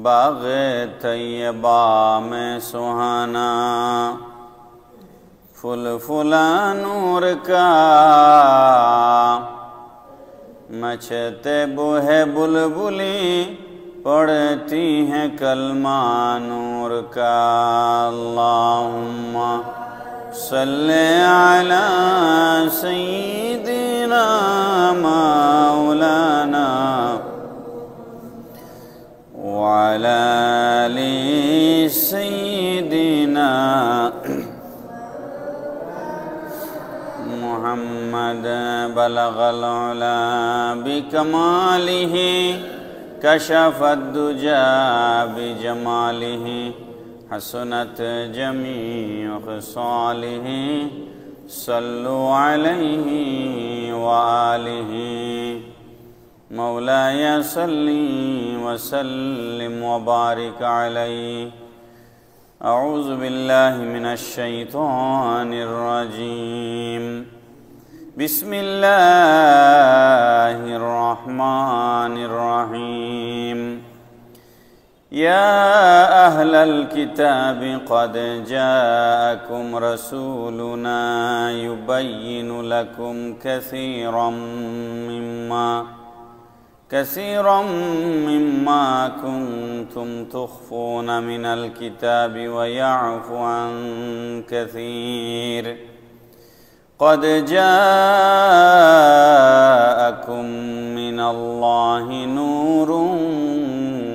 باغ طیبہ میں سہانا فل فلا نور کا مچھتے بوہ بلبلی پڑھتی ہیں کلمہ نور کا اللہم صلی علی سیدنا مولانا وعلى آل سيدنا محمد بلغ العلا بكماله كشف الدجى بجماله حسنت جميع خصاله صلوا عليه وآله مولاي صل وسلم وبارك عليه أعوذ بالله من الشيطان الرجيم بسم الله الرحمن الرحيم يا أهل الكتاب قد جاءكم رسولنا يبين لكم كثيرا مما كثيرا مما كنتم تخفون من الكتاب ويعفو عن كثير قد جاءكم من الله نور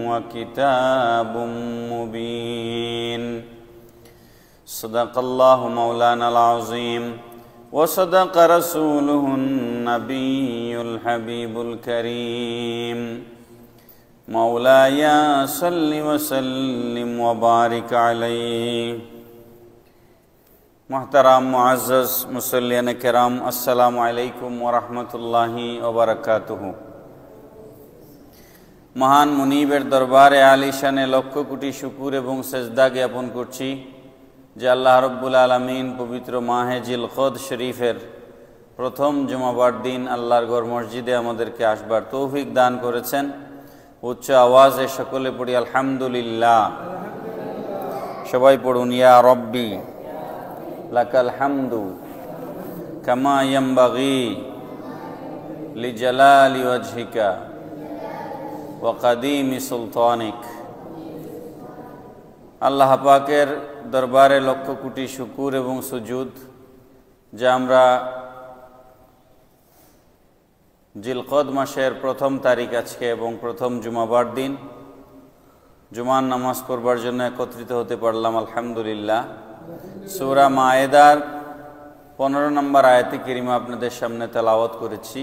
وكتاب مبين صدق الله مولانا العظيم وصدق رسوله النبي الحبيب الكريم صل وسلم وبارك عليه محترم معزز مسلین کرام السلام علیکم اللہ عمر مہان منی دربار لکھ کٹی سکر جاپن کر যে আল্লাহ রব্বুল আলমিন পবিত্র মাহে জিল খদ শরীফের প্রথম জুমাবার দিন আল্লাহর গর মসজিদে আমাদেরকে আসবার তৌফিক দান করেছেন উচ্চ আওয়াজে সকলে পড়ি আলহামদুলিল্লাহ সবাই পড়ুন ইয়া রব্বি লাকাল হামদু কামা ইয়াম্বাগি লিজালালি ওয়াজহিকা ওয়াকাদিমি সুলতানিক আল্লাহ পাকের দরবারে লক্ষ কোটি শুকুর এবং সুজুদ যা আমরা জিলকদ মাসের প্রথম তারিখ আজকে এবং প্রথম জুমাবার দিন জুমার নামাজ পড়বার জন্য একত্রিত হতে পারলাম আলহামদুলিল্লাহ সুরা মায়েদার পনেরো নম্বর আয়াতি কিরিমা আপনাদের সামনে তেলাওয়াত করেছি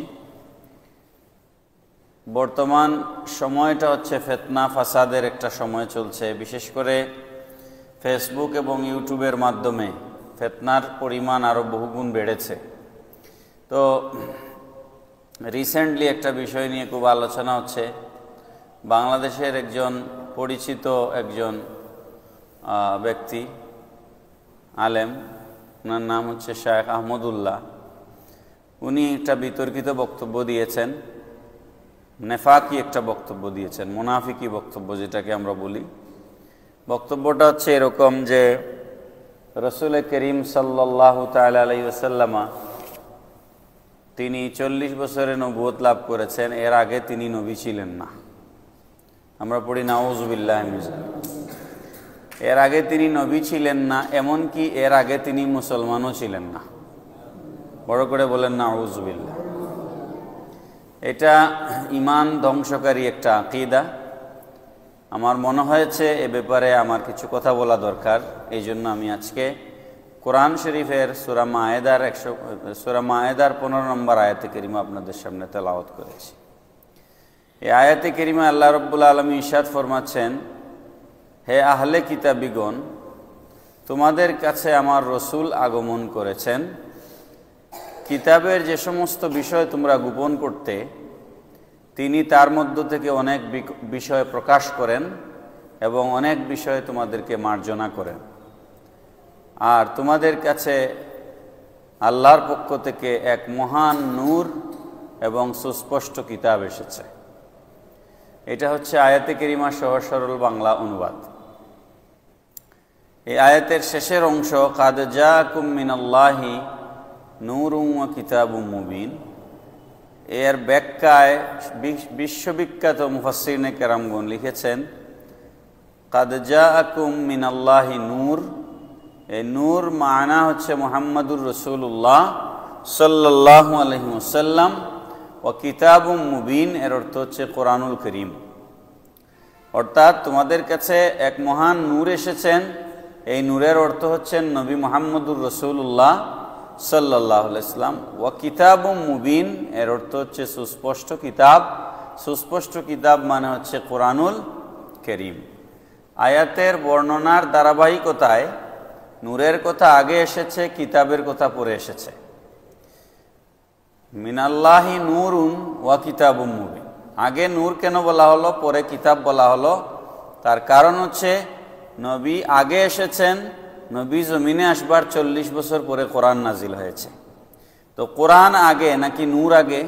বর্তমান সময়টা হচ্ছে ফেতনা ফাসাদের একটা সময় চলছে বিশেষ করে ফেসবুক এবং ইউটিউবের মাধ্যমে ফেতনার পরিমাণ আরও বহুগুণ বেড়েছে তো রিসেন্টলি একটা বিষয় নিয়ে খুব আলোচনা হচ্ছে বাংলাদেশের একজন পরিচিত একজন ব্যক্তি আলেম ওনার নাম হচ্ছে শায়েখ আহমদুল্লাহ উনি একটা বিতর্কিত বক্তব্য দিয়েছেন নেফাকি একটা বক্তব্য দিয়েছেন মুনাফিকি বক্তব্য যেটাকে আমরা বলি বক্তব্যটা হচ্ছে এরকম যে রসুল করিম সাল্লাহ তাল্লামা তিনি চল্লিশ বছরে নবুয়ত লাভ করেছেন এর আগে তিনি নবী ছিলেন না আমরা পড়ি নাউজবিল্লাহ এর আগে তিনি নবী ছিলেন না এমনকি এর আগে তিনি মুসলমানও ছিলেন না বড় করে বলেন নাউজবিল্লাহ এটা ইমান ধ্বংসকারী একটা আকিদা আমার মনে হয়েছে এ ব্যাপারে আমার কিছু কথা বলা দরকার এই জন্য আমি আজকে কোরআন শরীফের সুরা মায়েদার একশো সুরা মায়েদার পনেরো নম্বর আয়াতে কেরিমা আপনাদের সামনে তেলাওয়াত করেছি এই আয়াতে কেরিমা আল্লাহ রব্বুল আলমী ইসাদ ফরমাচ্ছেন হে আহলে কিতাবিগণ তোমাদের কাছে আমার রসুল আগমন করেছেন কিতাবের যে সমস্ত বিষয় তোমরা গোপন করতে তিনি তার মধ্য থেকে অনেক বিষয় প্রকাশ করেন এবং অনেক বিষয় তোমাদেরকে মার্জনা করেন আর তোমাদের কাছে আল্লাহর পক্ষ থেকে এক মহান নূর এবং সুস্পষ্ট কিতাব এসেছে এটা হচ্ছে আয়াতে কেরিমা সহ সরল বাংলা অনুবাদ এই আয়াতের শেষের অংশ কাদ কাদজা কুমিনাল্লাহি নৌরুয়া কিতাবু মুবিন এর ব্যাখ্যায় বিশ্ববিখ্যাত মুফাসিনে কেরামগুন লিখেছেন কাদজা আকুম মিনাল্লাহি নূর এই নূর মানা হচ্ছে মোহাম্মদুর রসুল্লাহ সাল্লাহ আলহিমসাল্লাম ও কিতাব মুবিন এর অর্থ হচ্ছে কোরআনুল করিম অর্থাৎ তোমাদের কাছে এক মহান নূর এসেছেন এই নূরের অর্থ হচ্ছেন নবী মোহাম্মদুর রসুল্লাহ সাল্লাহ ইসলাম ওয়া কিতাব মুবিন এর অর্থ হচ্ছে সুস্পষ্ট কিতাব সুস্পষ্ট কিতাব মানে হচ্ছে কোরআনুল করিম আয়াতের বর্ণনার ধারাবাহিকতায় নূরের কথা আগে এসেছে কিতাবের কথা পরে এসেছে মিনাল্লাহি নূরুন ওয়া কিতাব মুবিন আগে নূর কেন বলা হলো পরে কিতাব বলা হলো তার কারণ হচ্ছে নবী আগে এসেছেন নবী জমিনে আসবার চল্লিশ বছর পরে কোরআন নাজিল হয়েছে তো কোরআন আগে নাকি নূর আগে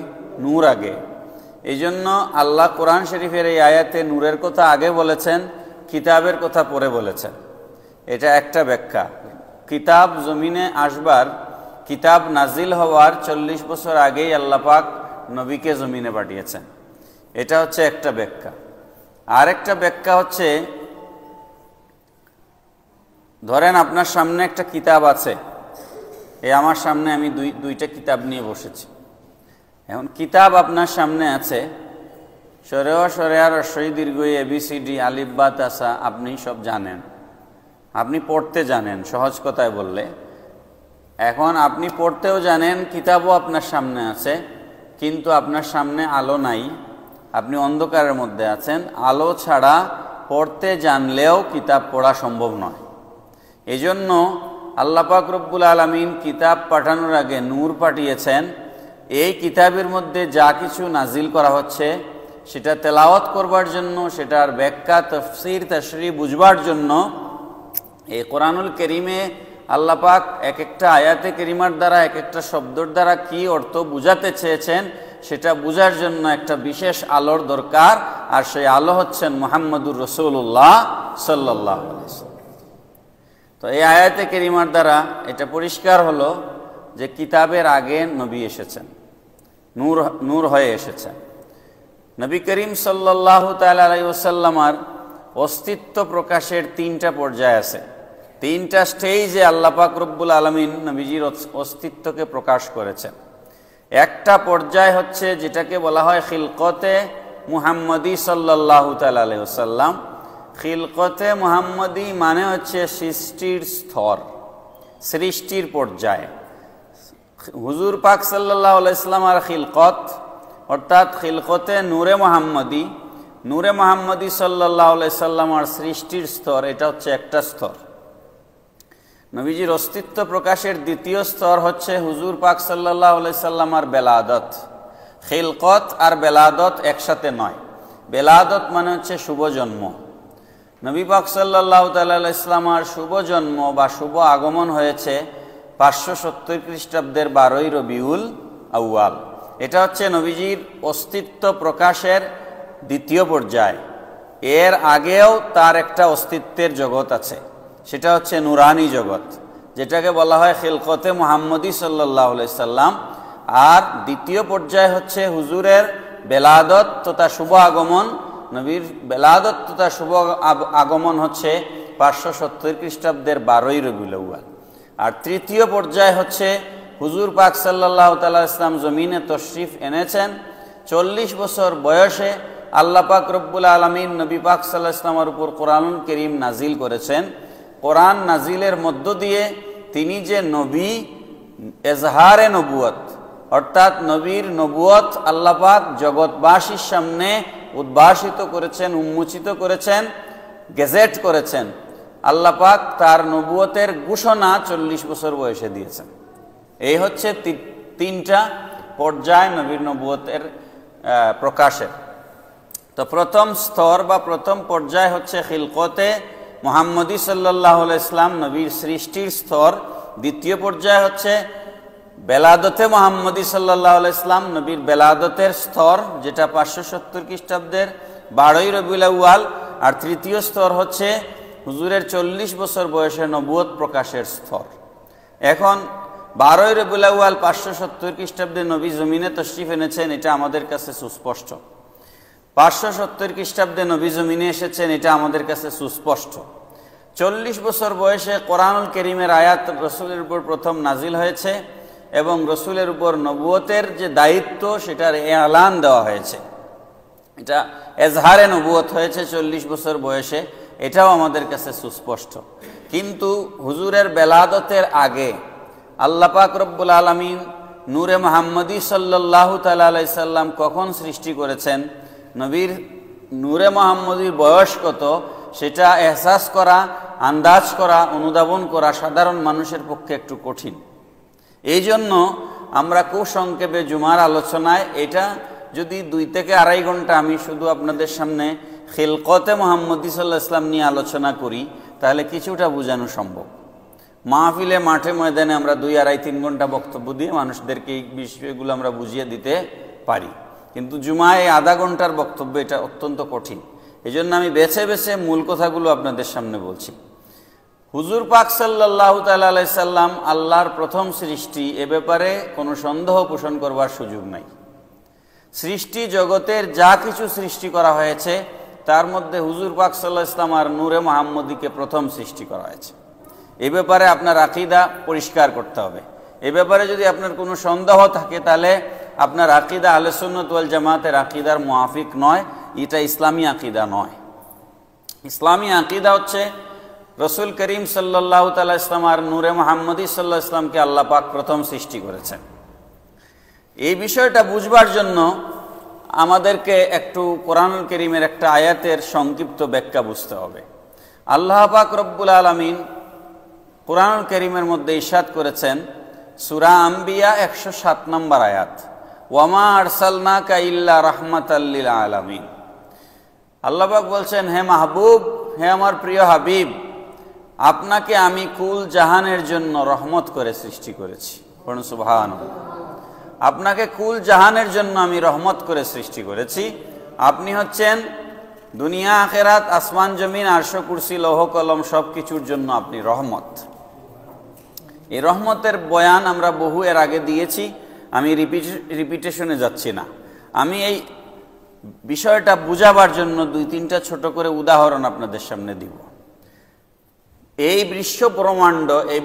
নূর আগে এই জন্য আল্লাহ কোরআন শরীফের এই আয়াতে নূরের কথা আগে বলেছেন কিতাবের কথা পরে বলেছেন এটা একটা ব্যাখ্যা কিতাব জমিনে আসবার কিতাব নাজিল হওয়ার চল্লিশ বছর আগেই আল্লাপাক নবীকে জমিনে পাঠিয়েছেন এটা হচ্ছে একটা ব্যাখ্যা আরেকটা ব্যাখ্যা হচ্ছে ধরেন আপনার সামনে একটা কিতাব আছে এই আমার সামনে আমি দুই দুইটা কিতাব নিয়ে বসেছি এখন কিতাব আপনার সামনে আছে সরে আর সই দীর্ঘ এবিসিডি আলিব্বা তাসা আপনি সব জানেন আপনি পড়তে জানেন সহজ কথায় বললে এখন আপনি পড়তেও জানেন কিতাবও আপনার সামনে আছে কিন্তু আপনার সামনে আলো নাই আপনি অন্ধকারের মধ্যে আছেন আলো ছাড়া পড়তে জানলেও কিতাব পড়া সম্ভব নয় এজন্য আল্লাপাক রব্বুল আলমিন কিতাব পাঠানোর আগে নূর পাঠিয়েছেন এই কিতাবের মধ্যে যা কিছু নাজিল করা হচ্ছে সেটা তেলাওয়াত করবার জন্য সেটার ব্যাখ্যা তফসির তশরি বুঝবার জন্য এই কোরআনুল কেরিমে আল্লাপাক এক একটা আয়াতে কেরিমার দ্বারা এক একটা শব্দর দ্বারা কি অর্থ বুঝাতে চেয়েছেন সেটা বুঝার জন্য একটা বিশেষ আলোর দরকার আর সেই আলো হচ্ছেন মোহাম্মদুর রসুল্লাহ সাল্লাহ আলিয়া তো এই আয়াতে কেরিমার দ্বারা এটা পরিষ্কার হলো যে কিতাবের আগে নবী এসেছেন নূর নূর হয়ে এসেছেন নবী করিম সাল্লাহ তালাইসাল্লামার অস্তিত্ব প্রকাশের তিনটা পর্যায় আছে তিনটা স্টেজে আল্লাপাক রব্বুল আলমিন নবীজির অস্তিত্বকে প্রকাশ করেছেন একটা পর্যায় হচ্ছে যেটাকে বলা হয় খিলকতে মুহাম্মদী সাল্লাহ তাল আলহ্লাম খিলকতে মোহাম্মদি মানে হচ্ছে সৃষ্টির স্তর সৃষ্টির পর্যায়ে হুজুর পাক সাল্লাহ আলাইসলাম আর খিলকত অর্থাৎ খিলকতে নূরে মোহাম্মদি নূরে মোহাম্মদি সাল্লাহ আলাইসাল্লাম আর সৃষ্টির স্তর এটা হচ্ছে একটা স্তর নবীজির অস্তিত্ব প্রকাশের দ্বিতীয় স্তর হচ্ছে হুজুর পাক সাল্লাহ আলাইসাল্লাম আর বেলাদত খিলকত আর বেলাদত একসাথে নয় বেলাদত মানে হচ্ছে শুভ জন্ম নবী পাক সাল্লাহ তাল্লা ইসলামার শুভ জন্ম বা শুভ আগমন হয়েছে পাঁচশো সত্তর খ্রিস্টাব্দের বারোই রবিউল আউয়াল এটা হচ্ছে নবীজির অস্তিত্ব প্রকাশের দ্বিতীয় পর্যায় এর আগেও তার একটা অস্তিত্বের জগৎ আছে সেটা হচ্ছে নুরানি জগৎ যেটাকে বলা হয় খেলকতে মোহাম্মদী সাল্লাহ সাল্লাম আর দ্বিতীয় পর্যায় হচ্ছে হুজুরের বেলাদত তথা শুভ আগমন নবীর বেলাদত তথা শুভ আগমন হচ্ছে পাঁচশো সত্তর খ্রিস্টাব্দের বারোই রবিউল আউ্বাল আর তৃতীয় পর্যায় হচ্ছে হুজুর পাক সাল্লাহ তাল্লাহ ইসলাম জমিনে তশরিফ এনেছেন চল্লিশ বছর বয়সে আল্লাহ পাক রব্বুল আলমিন নবী পাক সাল্লাহ ইসলামের উপর কোরআন করিম নাজিল করেছেন কোরআন নাজিলের মধ্য দিয়ে তিনি যে নবী এজহারে নবুয়ত অর্থাৎ নবীর নবুয়ত আল্লাপাক জগৎবাসীর সামনে উদ্ভাসিত করেছেন উন্মোচিত করেছেন গেজেট করেছেন আল্লাপাক তার নবুয়তের ঘোষণা চল্লিশ বছর বয়সে দিয়েছেন এই হচ্ছে তিনটা পর্যায় নবীর নবুয়তের প্রকাশের তো প্রথম স্তর বা প্রথম পর্যায় হচ্ছে খিলকতে মোহাম্মদী সাল্লাহ ইসলাম নবীর সৃষ্টির স্তর দ্বিতীয় পর্যায় হচ্ছে বেলাদতে মোহাম্মদী সাল্লাহ ইসলাম নবীর বেলাদতের স্তর যেটা পাঁচশো সত্তর খ্রিস্টাব্দের বারোই রবিউল আউয়াল আর তৃতীয় স্তর হচ্ছে হুজুরের চল্লিশ বছর বয়সে নবুয়ত প্রকাশের স্তর এখন বারোই রবিউল আউয়াল পাঁচশো সত্তর খ্রিস্টাব্দে নবী জমিনে তশ্রিফ এনেছেন এটা আমাদের কাছে সুস্পষ্ট পাঁচশো সত্তর খ্রিস্টাব্দে নবী জমিনে এসেছেন এটা আমাদের কাছে সুস্পষ্ট চল্লিশ বছর বয়সে কোরআনুল করিমের আয়াত রসুলের উপর প্রথম নাজিল হয়েছে এবং রসুলের উপর নবুয়তের যে দায়িত্ব সেটার এ আলান দেওয়া হয়েছে এটা এজহারে নবুয়ত হয়েছে চল্লিশ বছর বয়সে এটাও আমাদের কাছে সুস্পষ্ট কিন্তু হুজুরের বেলাদতের আগে আল্লাপাক রব্বুল আলমিন নূরে মোহাম্মদী সাল্লাহ তাল্লা সাল্লাম কখন সৃষ্টি করেছেন নবীর নূরে মোহাম্মদীর বয়স কত সেটা এহসাস করা আন্দাজ করা অনুধাবন করা সাধারণ মানুষের পক্ষে একটু কঠিন এই জন্য আমরা কুসংক্ষেপে জুমার আলোচনায় এটা যদি দুই থেকে আড়াই ঘন্টা আমি শুধু আপনাদের সামনে খেলকতে মোহাম্মদি সাল্লাহ ইসলাম নিয়ে আলোচনা করি তাহলে কিছুটা বোঝানো সম্ভব মাহফিলে মাঠে ময়দানে আমরা দুই আড়াই তিন ঘন্টা বক্তব্য দিয়ে মানুষদেরকে এই বিষয়গুলো আমরা বুঝিয়ে দিতে পারি কিন্তু জুমায় আধা ঘন্টার বক্তব্য এটা অত্যন্ত কঠিন এই আমি বেছে বেছে মূল কথাগুলো আপনাদের সামনে বলছি হুজুর পাক সাল্লাহ সাল্লাম আল্লাহর প্রথম সৃষ্টি এ ব্যাপারে কোনো সন্দেহ পোষণ করবার সুযোগ নাই সৃষ্টি জগতের যা কিছু সৃষ্টি করা হয়েছে তার মধ্যে হুজুর পাক সাল্লাহ ইসলাম আর নূরে মোহাম্মদীকে প্রথম সৃষ্টি করা হয়েছে এ ব্যাপারে আপনার আকিদা পরিষ্কার করতে হবে এ ব্যাপারে যদি আপনার কোনো সন্দেহ থাকে তাহলে আপনার আকিদা আলেসুন্নত ওয়াল জামাতের আকিদার মোয়াফিক নয় এটা ইসলামী আকিদা নয় ইসলামী আকিদা হচ্ছে রসুল করিম সাল্লাহ তালা ইসলাম আর নূরে মোহাম্মদ ইসাল্লাহ ইসলামকে আল্লাহ পাক প্রথম সৃষ্টি করেছেন এই বিষয়টা বুঝবার জন্য আমাদেরকে একটু কোরআন করিমের একটা আয়াতের সংক্ষিপ্ত ব্যাখ্যা বুঝতে হবে আল্লাহ পাক রব্বুল আলমিন কোরআন করিমের মধ্যে ইসাদ করেছেন সুরা আম্বিয়া একশো সাত নম্বর আয়াত ওয়ামা আরসালনা কাইল্লা রহমত আল্লিল আলমিন পাক বলছেন হে মাহবুব হে আমার প্রিয় হাবিব আপনাকে আমি কুল জাহানের জন্য রহমত করে সৃষ্টি করেছি আপনাকে কুল জাহানের জন্য আমি রহমত করে সৃষ্টি করেছি আপনি হচ্ছেন দুনিয়া আখেরাত আসমান জমিন আরশো কুরসি লৌহ কলম সব কিছুর জন্য আপনি রহমত এই রহমতের বয়ান আমরা বহু এর আগে দিয়েছি আমি রিপিটেশনে যাচ্ছি না আমি এই বিষয়টা বুঝাবার জন্য দুই তিনটা ছোট করে উদাহরণ আপনাদের সামনে দিব এই বিশ্ব ব্রহ্মাণ্ড এই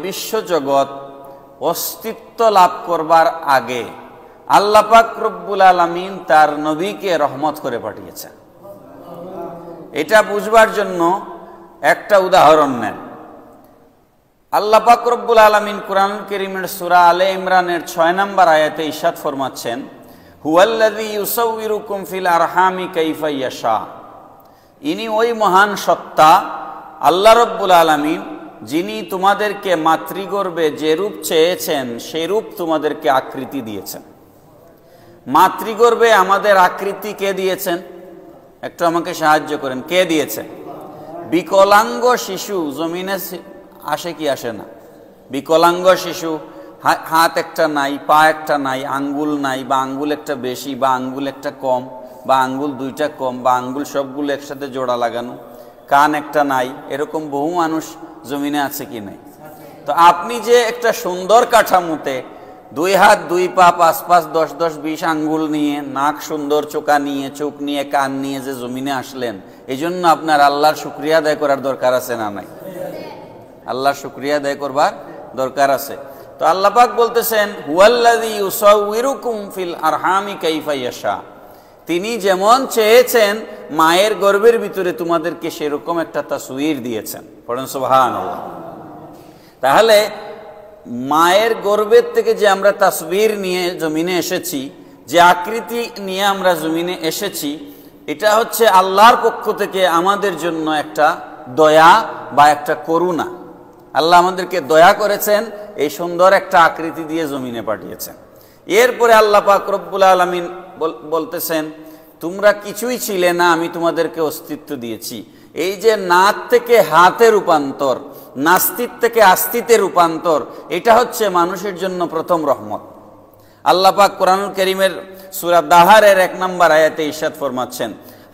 জগৎ অস্তিত্ব লাভ করবার আগে আল্লাপাক রব্বুল আলমিন তার নবীকে রহমত করে পাঠিয়েছেন এটা বুঝবার জন্য একটা উদাহরণ নেন আল্লাপাক রব্বুল আলমিন কুরআন করিমের সুরা আলে ইমরানের ছয় নম্বর আয়াতে ইশাদ ফরমাচ্ছেন হুয়াল্লাদি ইউসউরুকুম ফিল আরহামি কাইফা ইয়াশা ইনি ওই মহান সত্তা আল্লাহ রব্বুল আলমিন যিনি তোমাদেরকে মাতৃগর্বে যে রূপ চেয়েছেন সেই রূপ তোমাদেরকে আকৃতি দিয়েছেন মাতৃগর্বে আমাদের আকৃতি কে দিয়েছেন একটু আমাকে সাহায্য করেন কে দিয়েছে বিকলাঙ্গ শিশু জমিনে আসে কি আসে না বিকলাঙ্গ শিশু হাত একটা নাই পা একটা নাই আঙ্গুল নাই বা আঙ্গুল একটা বেশি বা আঙ্গুল একটা কম বা আঙ্গুল দুইটা কম বা আঙ্গুল সবগুলো একসাথে জোড়া লাগানো কান একটা নাই এরকম বহু মানুষ জমিনে আছে কি নাই তো আপনি যে একটা সুন্দর কাঠামোতে দুই হাত দুই পা পাঁচ পাঁচ দশ দশ বিশ আঙ্গুল নিয়ে নাক সুন্দর চোকা নিয়ে চোখ নিয়ে কান নিয়ে যে জমিনে আসলেন এই জন্য আপনার আল্লাহর শুক্রিয়া আদায় করার দরকার আছে না নাই আল্লাহর শুক্রিয়া আদায় করবার দরকার আছে তো আল্লাপাক বলতেছেন হুয়াল্লাদি ইউসাউরুকুম ফিল আরহামি কাইফা ইয়াশা তিনি যেমন চেয়েছেন মায়ের গর্বের ভিতরে তোমাদেরকে সেরকম একটা তাসুইর দিয়েছেন পড়েন সোহান তাহলে মায়ের গর্বের থেকে যে আমরা তাসবির নিয়ে জমিনে এসেছি যে আকৃতি নিয়ে আমরা জমিনে এসেছি এটা হচ্ছে আল্লাহর পক্ষ থেকে আমাদের জন্য একটা দয়া বা একটা করুণা আল্লাহ আমাদেরকে দয়া করেছেন এই সুন্দর একটা আকৃতি দিয়ে জমিনে পাঠিয়েছেন এরপরে আল্লাহ পাক রব্বুল আলমিন বলতেছেন তোমরা কিছুই ছিলে না আমি তোমাদেরকে অস্তিত্ব দিয়েছি এই যে নাত থেকে হাতে রূপান্তর নাস্তিত থেকে আস্তিতে রূপান্তর এটা হচ্ছে মানুষের জন্য প্রথম রহমত আল্লাপাক কোরআন করিমের সুরা দাহারের এক নম্বর আয়াতে ইশাদ ফরমাচ্ছেন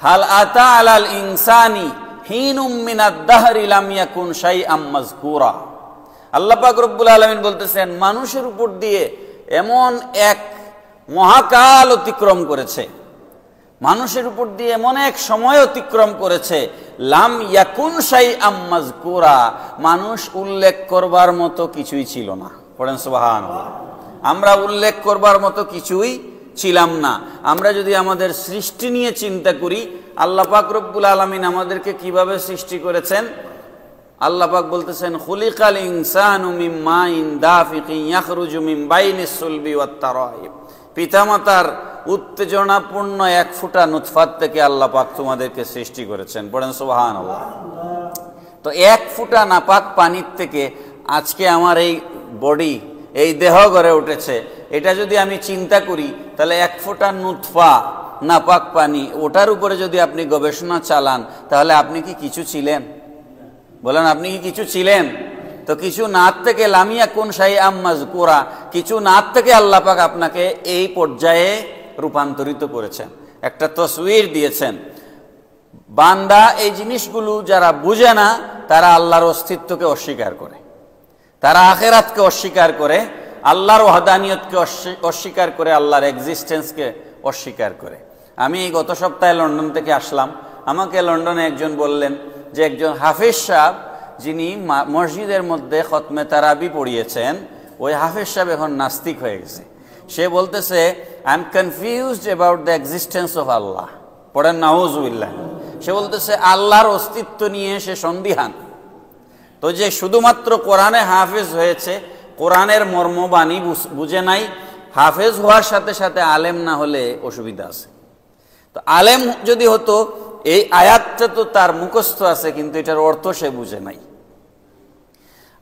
হাল আতা আলাল ইনসানি হিন উম্মিনাদ দাহার ইলামিয়া কুন আম্মাজ আম্মাজকুরা আল্লাপাক রব্বুল আলমিন বলতেছেন মানুষের উপর দিয়ে এমন এক মহাকাল অতিক্রম করেছে মানুষের উপর দিয়ে এমন এক সময় অতিক্রম করেছে লাম ইয়াকুন সাই কোরা মানুষ উল্লেখ করবার মতো কিছুই ছিল না পড়েন সুবাহান আমরা উল্লেখ করবার মতো কিছুই ছিলাম না আমরা যদি আমাদের সৃষ্টি নিয়ে চিন্তা করি আল্লাহ পাক রব্বুল আলমিন আমাদেরকে কিভাবে সৃষ্টি করেছেন আল্লাহ পাক বলতেছেন হুলিকাল ইনসান উমিম মাইন দাফিকিন ইয়াখরুজুমিম বাইনিস সুলবি ওয়াত্তারাইব পিতামাতার উত্তেজনাপূর্ণ এক ফুটা নুৎফাত থেকে আল্লাহ পাক তোমাদেরকে সৃষ্টি করেছেন পড়েন সোহান তো এক ফুটা নাপাক পানির থেকে আজকে আমার এই বডি এই দেহ গড়ে উঠেছে এটা যদি আমি চিন্তা করি তাহলে এক ফোঁটা নুৎফা নাপাক পানি ওটার উপরে যদি আপনি গবেষণা চালান তাহলে আপনি কি কিছু ছিলেন বলেন আপনি কি কিছু ছিলেন তো কিছু নাত থেকে লামিয়া কোন সাই আম্মাজ কোরা কিছু নাত থেকে আল্লাপাক আপনাকে এই পর্যায়ে রূপান্তরিত করেছেন একটা তসবির দিয়েছেন বান্দা এই জিনিসগুলো যারা বুঝে না তারা আল্লাহর অস্তিত্বকে অস্বীকার করে তারা আখেরাতকে অস্বীকার করে আল্লাহর ওহাদানিয়তকে অস্বীকার করে আল্লাহর এক্সিস্টেন্সকে অস্বীকার করে আমি গত সপ্তাহে লন্ডন থেকে আসলাম আমাকে লন্ডনে একজন বললেন যে একজন হাফিজ সাহ যিনি মসজিদের মধ্যে খতমে তারাবি পড়িয়েছেন ওই হাফেজ সাহেব এখন নাস্তিক হয়ে গেছে সে বলতেছে I am confused about the existence of Allah পড়েন নাউজুবিল্লাহ সে বলতেছে আল্লাহর অস্তিত্ব নিয়ে সে সন্দিহান তো যে শুধুমাত্র কোরআনে হাফেজ হয়েছে কোরআনের মর্মবাণী বুঝে নাই হাফেজ হওয়ার সাথে সাথে আলেম না হলে অসুবিধা আছে তো আলেম যদি হতো এই আয়াতটা তো তার মুখস্থ আছে কিন্তু এটার অর্থ সে বুঝে নাই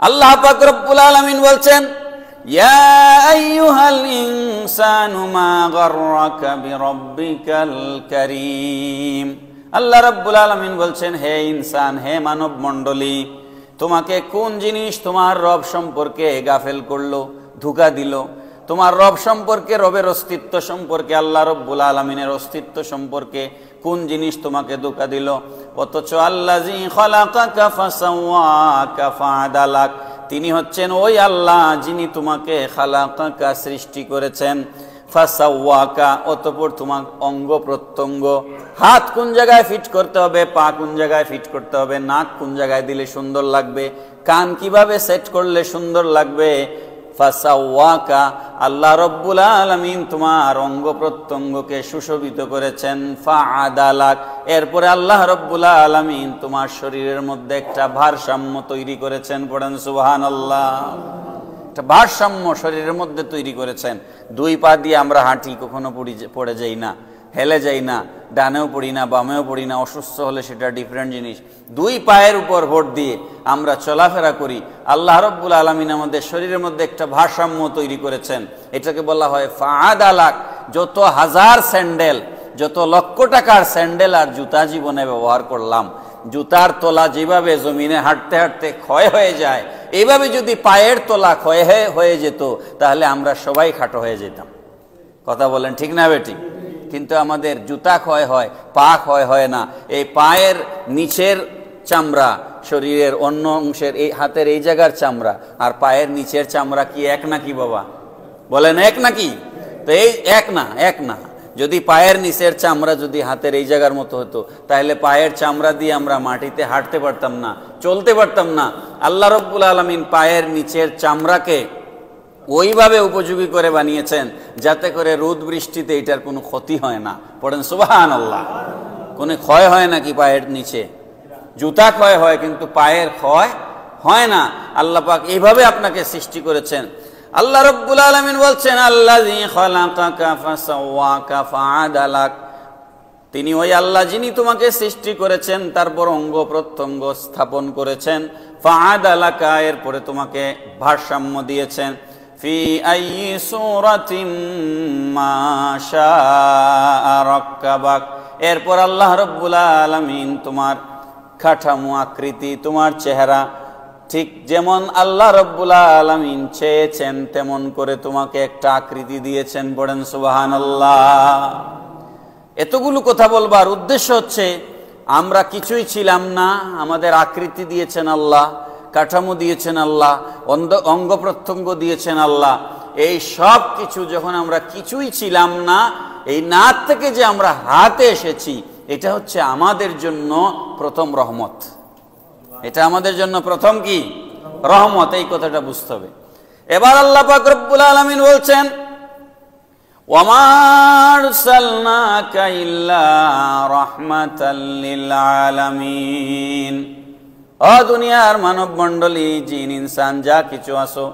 আল্লাহ পাকরবুল আলমিন বলছেন আল্লাহ রব্বুল আলমিন বলছেন হে ইনসান হে মানব মণ্ডলী তোমাকে কোন জিনিস তোমার রব সম্পর্কে গাফেল করলো ধুকা দিল তোমার রব সম্পর্কে রবের অস্তিত্ব সম্পর্কে আল্লাহ রব্বুল আলমিনের অস্তিত্ব সম্পর্কে কোন জিনিস তোমাকে ধোকা দিল অথচ আল্লাহ তিনি হচ্ছেন ওই আল্লাহ যিনি তোমাকে খালাকাকা সৃষ্টি করেছেন ফাসাওয়াকা অতপর তোমার অঙ্গ প্রত্যঙ্গ হাত কোন জায়গায় ফিট করতে হবে পা কোন জায়গায় ফিট করতে হবে নাক কোন জায়গায় দিলে সুন্দর লাগবে কান কিভাবে সেট করলে সুন্দর লাগবে ওয়াকা আল্লাহ রব্বুল আলমিন তোমার অঙ্গ প্রত্যঙ্গকে সুশোভিত করেছেন ফা আদালাক এরপরে আল্লাহ রব্বুল আলমিন তোমার শরীরের মধ্যে একটা ভারসাম্য তৈরি করেছেন পড়েন সুবাহান আল্লাহ একটা ভারসাম্য শরীরের মধ্যে তৈরি করেছেন দুই পা দিয়ে আমরা হাঁটি কখনো পড়ে যাই না হেলে যাই না ডানেও পড়ি না বামেও পড়ি না অসুস্থ হলে সেটা ডিফারেন্ট জিনিস দুই পায়ের উপর ভোট দিয়ে আমরা চলাফেরা করি আল্লাহ রব্বুল আলমিন আমাদের শরীরের মধ্যে একটা ভারসাম্য তৈরি করেছেন এটাকে বলা হয় ফাঁদ আলাক যত হাজার স্যান্ডেল যত লক্ষ টাকার স্যান্ডেল আর জুতা জীবনে ব্যবহার করলাম জুতার তোলা যেভাবে জমিনে হাঁটতে হাঁটতে ক্ষয় হয়ে যায় এইভাবে যদি পায়ের তোলা ক্ষয় হয়ে যেত তাহলে আমরা সবাই খাটো হয়ে যেতাম কথা বলেন ঠিক না বেটি কিন্তু আমাদের জুতা ক্ষয় হয় পা ক্ষয় হয় না এই পায়ের নিচের চামড়া শরীরের অন্য অংশের এই হাতের এই জায়গার চামড়া আর পায়ের নিচের চামড়া কি এক নাকি বাবা বলেন এক নাকি তো এই এক না এক না যদি পায়ের নিচের চামড়া যদি হাতের এই জায়গার মতো হতো তাহলে পায়ের চামড়া দিয়ে আমরা মাটিতে হাঁটতে পারতাম না চলতে পারতাম না আল্লাহ রব্বুল আলমিন পায়ের নিচের চামড়াকে ওইভাবে উপযোগী করে বানিয়েছেন যাতে করে রোদ বৃষ্টিতে এটার কোনো ক্ষতি হয় না পড়েন সুবাহান আল্লাহ কোনো ক্ষয় হয় নাকি পায়ের নিচে জুতা ক্ষয় হয় কিন্তু পায়ের ক্ষয় হয় না আল্লাহ পাক এইভাবে আপনাকে সৃষ্টি করেছেন আল্লাহ রব্বুল আলমিন বলছেন আল্লাহ তিনি ওই আল্লাহ যিনি তোমাকে সৃষ্টি করেছেন তারপর অঙ্গ প্রত্যঙ্গ স্থাপন করেছেন ফাহাদ আলাকা এরপরে তোমাকে ভারসাম্য দিয়েছেন في أي سورة ما شاء ركبك এরপর আল্লাহ রব্বুল আলমিন তোমার কাঠামো আকৃতি তোমার চেহারা ঠিক যেমন আল্লাহ রব্বুল আলমিন চেয়েছেন তেমন করে তোমাকে একটা আকৃতি দিয়েছেন বলেন সুবাহান আল্লাহ এতগুলো কথা বলবার উদ্দেশ্য হচ্ছে আমরা কিছুই ছিলাম না আমাদের আকৃতি দিয়েছেন আল্লাহ কাঠামো দিয়েছেন আল্লাহ অন্ধ অঙ্গ প্রত্যঙ্গ দিয়েছেন আল্লাহ এই সব কিছু যখন আমরা কিছুই ছিলাম না এই না থেকে যে আমরা হাতে এসেছি এটা হচ্ছে আমাদের জন্য প্রথম রহমত এটা আমাদের জন্য প্রথম কি রহমত এই কথাটা বুঝতে হবে এবার আল্লাহ ফাকরুল আলমিন বলছেন ওমার অ দুনিয়ার মানব মন্ডলী জিন ইনসান যা কিছু আসো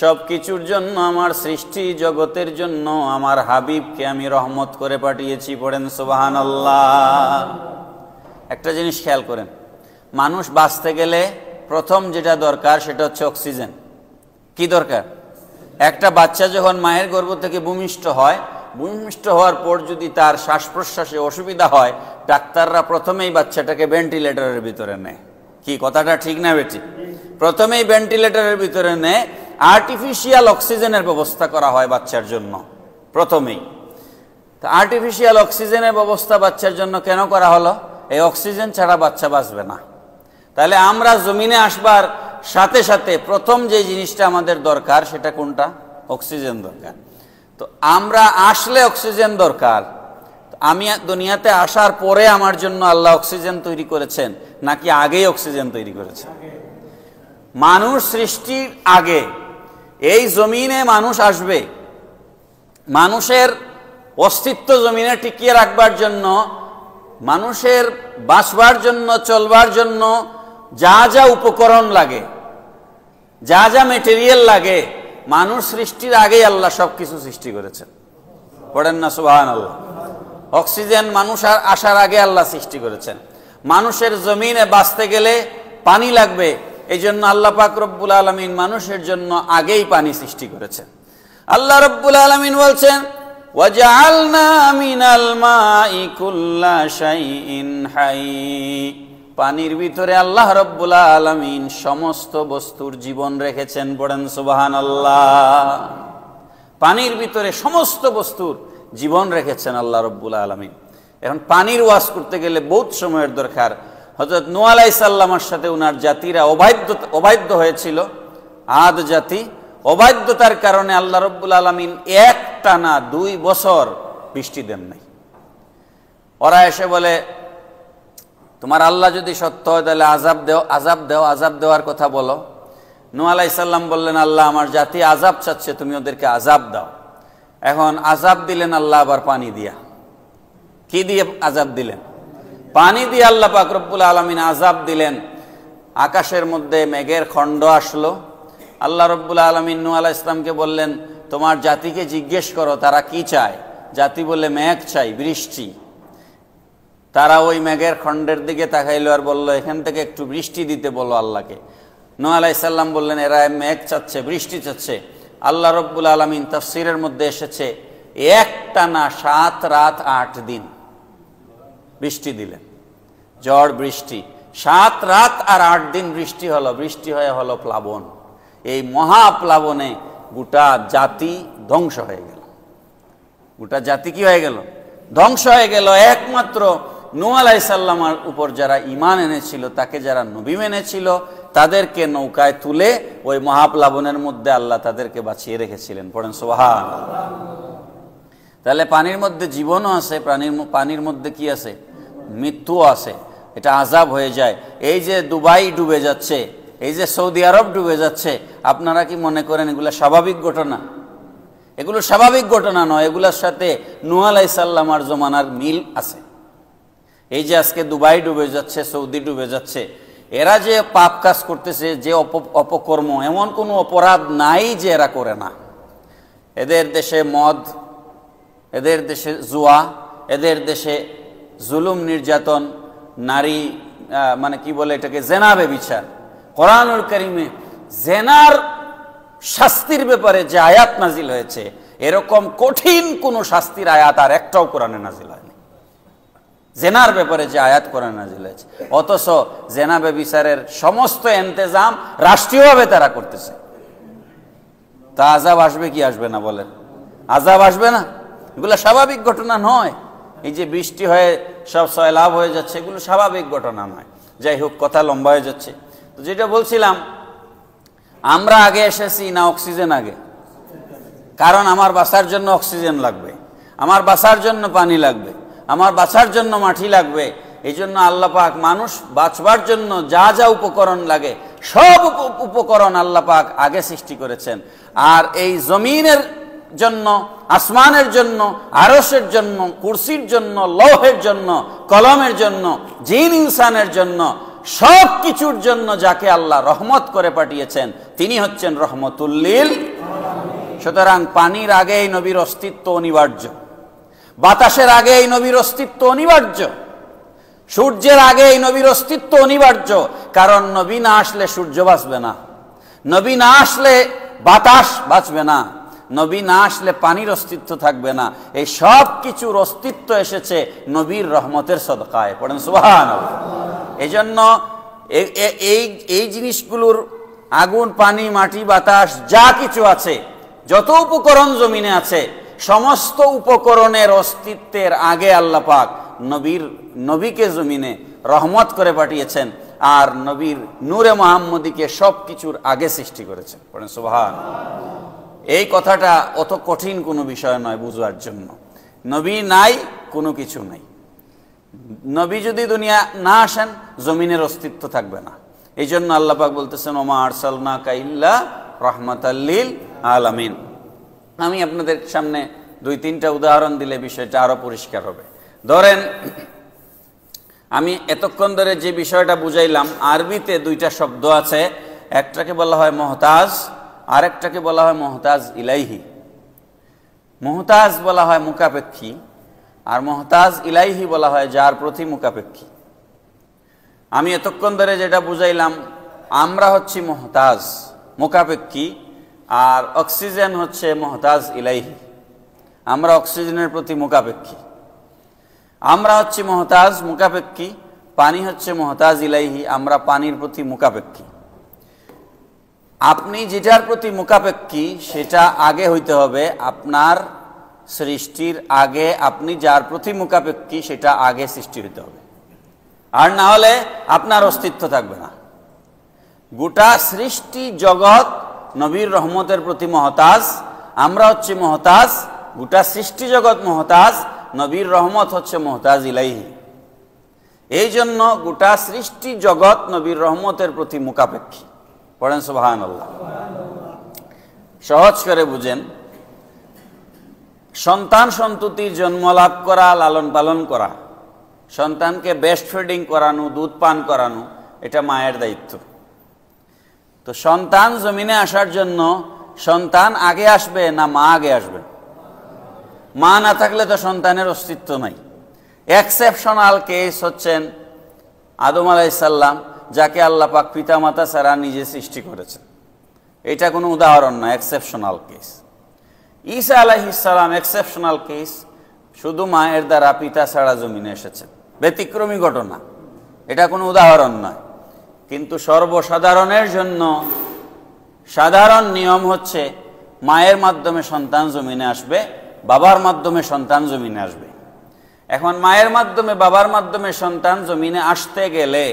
সব কিছুর জন্য আমার সৃষ্টি জগতের জন্য আমার হাবিবকে আমি রহমত করে পাঠিয়েছি পড়েন সোবাহান আল্লাহ একটা জিনিস খেয়াল করেন মানুষ বাঁচতে গেলে প্রথম যেটা দরকার সেটা হচ্ছে অক্সিজেন কি দরকার একটা বাচ্চা যখন মায়ের গর্ভ থেকে ভূমিষ্ঠ হয় ভূমিষ্ঠ হওয়ার পর যদি তার শ্বাস প্রশ্বাসে অসুবিধা হয় ডাক্তাররা প্রথমেই বাচ্চাটাকে ভেন্টিলেটরের ভিতরে নেয় কি কথাটা ঠিক না বেটি প্রথমেই ভেন্টিলেটরের ভিতরে নে আর্টিফিশিয়াল অক্সিজেনের ব্যবস্থা করা হয় বাচ্চার জন্য প্রথমেই তো আর্টিফিশিয়াল অক্সিজেনের ব্যবস্থা বাচ্চার জন্য কেন করা হলো এই অক্সিজেন ছাড়া বাচ্চা বাঁচবে না তাহলে আমরা জমিনে আসবার সাথে সাথে প্রথম যে জিনিসটা আমাদের দরকার সেটা কোনটা অক্সিজেন দরকার তো আমরা আসলে অক্সিজেন দরকার আমি দুনিয়াতে আসার পরে আমার জন্য আল্লাহ অক্সিজেন তৈরি করেছেন নাকি আগেই অক্সিজেন তৈরি করেছেন মানুষ সৃষ্টির আগে এই জমিনে মানুষ আসবে মানুষের অস্তিত্ব জমিনে টিকিয়ে রাখবার জন্য মানুষের বাঁচবার জন্য চলবার জন্য যা যা উপকরণ লাগে যা যা মেটেরিয়াল লাগে মানুষ সৃষ্টির আগেই আল্লাহ সব কিছু সৃষ্টি করেছেন পড়েন না সুবাহ আল্লাহ অক্সিজেন মানুষ আর আসার আগে আল্লাহ সৃষ্টি করেছেন মানুষের জমিনে বাঁচতে গেলে পানি লাগবে এই জন্য আল্লাহ পাক রব্বুল আলমিন মানুষের জন্য আগেই পানি সৃষ্টি করেছেন আল্লাহ রব্বুল আলমিন বলছেন পানির ভিতরে আল্লাহ রব্বুল আলমিন সমস্ত বস্তুর জীবন রেখেছেন বড়েন সুবাহান আল্লাহ পানির ভিতরে সমস্ত বস্তুর জীবন রেখেছেন আল্লাহ রব্বুল আলমিন এখন পানির ওয়াশ করতে গেলে বহুত সময়ের দরকার হজরত নোয়ালাই সাল্লামার সাথে উনার জাতিরা অবাধ্য অবাধ্য হয়েছিল আদ জাতি অবাধ্যতার কারণে আল্লাহ রব্বুল আলমিন এক টানা দুই বছর বৃষ্টি দেন নাই ওরা এসে বলে তোমার আল্লাহ যদি সত্য হয় তাহলে আজাব দেও আজাব দেও আজাব দেওয়ার কথা বলো নু আলাইসাল্লাম বললেন আল্লাহ আমার জাতি আজাব চাচ্ছে তুমি ওদেরকে আজাব দাও এখন আজাব দিলেন আল্লাহ আবার পানি দিয়া কি দিয়ে আজাব দিলেন পানি দিয়ে আল্লাহ পাকরবুল আলমিন আজাব দিলেন আকাশের মধ্যে মেঘের খণ্ড আসলো আল্লাহ রব্বুল আলমিন নু আল্লাহ ইসলামকে বললেন তোমার জাতিকে জিজ্ঞেস করো তারা কি চায় জাতি বলে মেঘ চাই বৃষ্টি তারা ওই মেঘের খণ্ডের দিকে তাকাইলো আর বলল এখান থেকে একটু বৃষ্টি দিতে বলো আল্লাহকে নোয়া আলাইসাল্লাম বললেন এরা মেঘ চাচ্ছে বৃষ্টি চাচ্ছে আল্লাহ রব্বুল আলমিন তফসিরের মধ্যে এসেছে একটা না সাত রাত আট দিন বৃষ্টি দিলেন ঝড় বৃষ্টি সাত রাত আর আট দিন বৃষ্টি হলো বৃষ্টি হয়ে হলো প্লাবন এই মহা প্লাবনে গোটা জাতি ধ্বংস হয়ে গেল গোটা জাতি কি হয়ে গেল ধ্বংস হয়ে গেল একমাত্র নু আলাইসাল্লামার উপর যারা ইমান এনেছিল তাকে যারা নবী মেনেছিল তাদেরকে নৌকায় তুলে ওই মহাপ্লাবনের মধ্যে আল্লাহ তাদেরকে বাঁচিয়ে রেখেছিলেন পড়েন সোহান তাহলে পানির মধ্যে জীবনও আছে প্রাণীর পানির মধ্যে কি আছে মৃত্যুও আছে এটা আজাব হয়ে যায় এই যে দুবাই ডুবে যাচ্ছে এই যে সৌদি আরব ডুবে যাচ্ছে আপনারা কি মনে করেন এগুলো স্বাভাবিক ঘটনা এগুলো স্বাভাবিক ঘটনা নয় এগুলোর সাথে নুয়ালাই সাল্লামার জমানার মিল আছে এই যে আজকে দুবাই ডুবে যাচ্ছে সৌদি ডুবে যাচ্ছে এরা যে পাপ কাজ করতেছে যে অপকর্ম এমন কোনো অপরাধ নাই যে এরা করে না এদের দেশে মদ এদের দেশে জুয়া এদের দেশে জুলুম নির্যাতন নারী মানে কি বলে এটাকে জেনাবে বিচার কোরআনুল করিমে জেনার শাস্তির ব্যাপারে যে আয়াত নাজিল হয়েছে এরকম কঠিন কোনো শাস্তির আয়াত আর একটাও কোরআনে নাজিল হয় জেনার ব্যাপারে যে আয়াত করে নাজিল হয়েছে অথচ জেনা ব্যবিচারের সমস্ত এন্তেজাম রাষ্ট্রীয়ভাবে তারা করতেছে তা আজাব আসবে কি আসবে না বলেন আজাব আসবে না এগুলো স্বাভাবিক ঘটনা নয় এই যে বৃষ্টি হয়ে সব সয়লাভ হয়ে যাচ্ছে এগুলো স্বাভাবিক ঘটনা নয় যাই হোক কথা লম্বা হয়ে যাচ্ছে তো যেটা বলছিলাম আমরা আগে এসেছি না অক্সিজেন আগে কারণ আমার বাসার জন্য অক্সিজেন লাগবে আমার বাসার জন্য পানি লাগবে আমার বাঁচার জন্য মাটি লাগবে এই জন্য আল্লাপাক মানুষ বাঁচবার জন্য যা যা উপকরণ লাগে সব উপকরণ আল্লাপাক আগে সৃষ্টি করেছেন আর এই জমিনের জন্য আসমানের জন্য আরসের জন্য কুর্সির জন্য লৌহের জন্য কলমের জন্য জিন ইনসানের জন্য সব কিছুর জন্য যাকে আল্লাহ রহমত করে পাঠিয়েছেন তিনি হচ্ছেন রহমতুল্লিল সুতরাং পানির আগেই নবীর অস্তিত্ব অনিবার্য বাতাসের আগে এই নবীর অস্তিত্ব অনিবার্য সূর্যের আগে এই নবীর অস্তিত্ব অনিবার্য কারণ নবী না আসলে সূর্য বাঁচবে না নবী না আসলে বাতাস বাঁচবে না নবী না আসলে পানির অস্তিত্ব থাকবে না এই সব কিছুর অস্তিত্ব এসেছে নবীর রহমতের সদকায় পড়েন সুহান এই জন্য এই এই জিনিসগুলোর আগুন পানি মাটি বাতাস যা কিছু আছে যত উপকরণ জমিনে আছে সমস্ত উপকরণের অস্তিত্বের আগে আল্লাহ পাক নবীর নবীকে জমিনে রহমত করে পাঠিয়েছেন আর নবীর নূরে মোহাম্মদীকে সব কিছুর আগে সৃষ্টি করেছেন পড়েন এই কথাটা অত কঠিন কোনো বিষয় নয় বুঝবার জন্য নবী নাই কোনো কিছু নাই নবী যদি দুনিয়া না আসেন জমিনের অস্তিত্ব থাকবে না এই জন্য আল্লাপাক বলতেছেন ওমা আরসাল না কাইল্লা আল্লিল আলমিন আমি আপনাদের সামনে দুই তিনটা উদাহরণ দিলে বিষয়টা আরও পরিষ্কার হবে ধরেন আমি এতক্ষণ ধরে যে বিষয়টা বুঝাইলাম আরবিতে দুইটা শব্দ আছে একটাকে বলা হয় মহতাজ আরেকটাকে বলা হয় মহতাজ ইলাইহি মহতাজ বলা হয় মুখাপেক্ষী আর মহতাজ ইলাইহি বলা হয় যার প্রতি মুখাপেক্ষী আমি এতক্ষণ ধরে যেটা বুঝাইলাম আমরা হচ্ছি মহতাজ মুখাপেক্ষী আর অক্সিজেন হচ্ছে মহতাজ ইলাইহি আমরা অক্সিজেনের প্রতি মোকাপেক্ষী আমরা হচ্ছে মহতাজ মোকাপেক্ষী পানি হচ্ছে মহতাজ ইলাইহি আমরা পানির প্রতি মোকাপেক্ষী আপনি যেটার প্রতি মোকাপেক্ষী সেটা আগে হইতে হবে আপনার সৃষ্টির আগে আপনি যার প্রতি মোকাপেক্ষী সেটা আগে সৃষ্টি হইতে হবে আর না হলে আপনার অস্তিত্ব থাকবে না গোটা সৃষ্টি জগৎ নবীর রহমতের প্রতি মহতাজ আমরা হচ্ছি মহতাজ গোটা সৃষ্টি জগৎ মহতাজ নবীর রহমত হচ্ছে মহতাজ ইলাইহি এই জন্য গোটা সৃষ্টি জগৎ নবীর রহমতের প্রতি মুখাপেক্ষী পড়েন সুবাহান আল্লাহ সহজ করে বুঝেন সন্তান সন্ততি জন্ম লাভ করা লালন পালন করা সন্তানকে বেস্ট ফিডিং করানো দুধ পান করানো এটা মায়ের দায়িত্ব তো সন্তান জমিনে আসার জন্য সন্তান আগে আসবে না মা আগে আসবে মা না থাকলে তো সন্তানের অস্তিত্ব নাই এক্সেপশনাল কেস হচ্ছেন আদম আলাইসাল্লাম যাকে আল্লাপাক পিতামাতা ছাড়া নিজে সৃষ্টি করেছেন এটা কোনো উদাহরণ না এক্সেপশনাল কেস ঈসা আলাইসাল্লাম এক্সেপশনাল কেস শুধু মায়ের দ্বারা পিতা ছাড়া জমিনে এসেছেন ব্যতিক্রমী ঘটনা এটা কোনো উদাহরণ নয় কিন্তু সর্বসাধারণের জন্য সাধারণ নিয়ম হচ্ছে মায়ের মাধ্যমে সন্তান জমিনে আসবে বাবার মাধ্যমে সন্তান জমিনে আসবে এখন মায়ের মাধ্যমে বাবার মাধ্যমে সন্তান জমিনে আসতে গেলে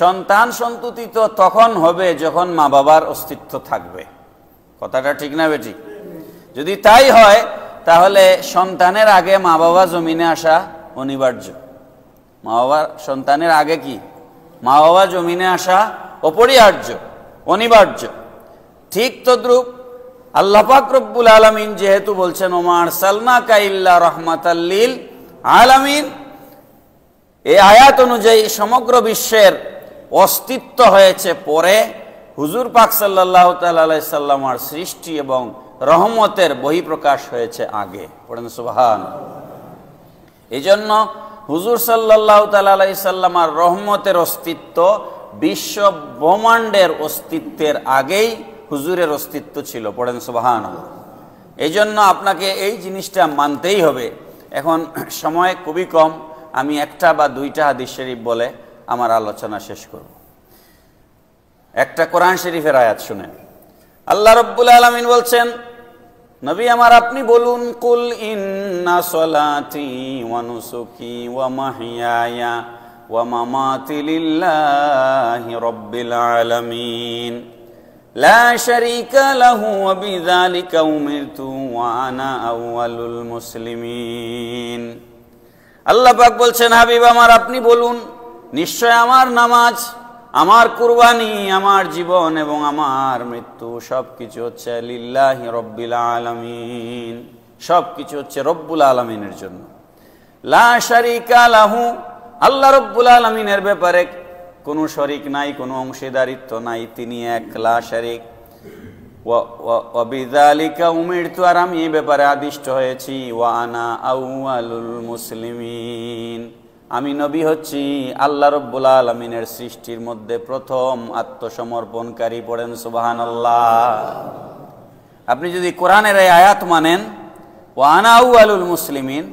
সন্তান সন্ততি তো তখন হবে যখন মা বাবার অস্তিত্ব থাকবে কথাটা ঠিক না বেটি যদি তাই হয় তাহলে সন্তানের আগে মা বাবা জমিনে আসা অনিবার্য মা বাবার সন্তানের আগে কি মা বাবা জমিনে আসা অপরিহার্য অনিবার্য ঠিক তদ্রুপ আল্লাপাক রব্বুল আলমিন যেহেতু বলছেন ওমার সালনা কাইল্লা রহমাতাল্লিল আলামিন এই আয়াত অনুযায়ী সমগ্র বিশ্বের অস্তিত্ব হয়েছে পরে হুজুর পাক সাল্লাহ তাল্লাই সাল্লামার সৃষ্টি এবং রহমতের বহিঃপ্রকাশ হয়েছে আগে পড়েন সুবাহান এই জন্য হুজুর সাল্লাহ তালাই সাল্লামার রহমতের অস্তিত্ব বিশ্ব ব্রহ্মাণ্ডের অস্তিত্বের আগেই হুজুরের অস্তিত্ব ছিল পড়েন সোবাহান এই জন্য আপনাকে এই জিনিসটা মানতেই হবে এখন সময় খুবই কম আমি একটা বা দুইটা হাদিস শরীফ বলে আমার আলোচনা শেষ করব একটা কোরআন শরীফের আয়াত শুনেন আল্লাহ রব্বুল আলমিন বলছেন নবী আমার আপনি বলুন কুল ইন্না সলাতি ওয়া নুসুকি ওয়া মাহিয়ায়া ওয়া মামাতি লিল্লাহি রাব্বিল আলামিন লা শারীকা লাহু ওয়া বিযালিকা উমিরতু ওয়া আনা আউয়ালুল মুসলিমিন আল্লাহ পাক বলছেন হাবিব আমার আপনি বলুন নিশ্চয় আমার নামাজ আমার কুরবানি আমার জীবন এবং আমার মৃত্যু সব কিছু হচ্ছে লিল্লাহি রব্বিল আলমিন সব কিছু হচ্ছে রব্বুল আলমিনের জন্য লা শারিকা লাহু আল্লাহ রব্বুল আলমিনের ব্যাপারে কোনো শরিক নাই কোনো অংশীদারিত্ব নাই তিনি এক লা শারিক অবিদালিকা উমিরতু আর আমি এই ব্যাপারে আদিষ্ট হয়েছি ওয়ানা আলুল মুসলিমিন আমি নবী হচ্ছি আল্লাহ রব্বুল আলমিনের সৃষ্টির মধ্যে প্রথম আত্মসমর্পণকারী পড়েন সুবাহান আল্লাহ আপনি যদি কোরআনের এই আয়াত মানেন ওয়ানাউ আলুল মুসলিমিন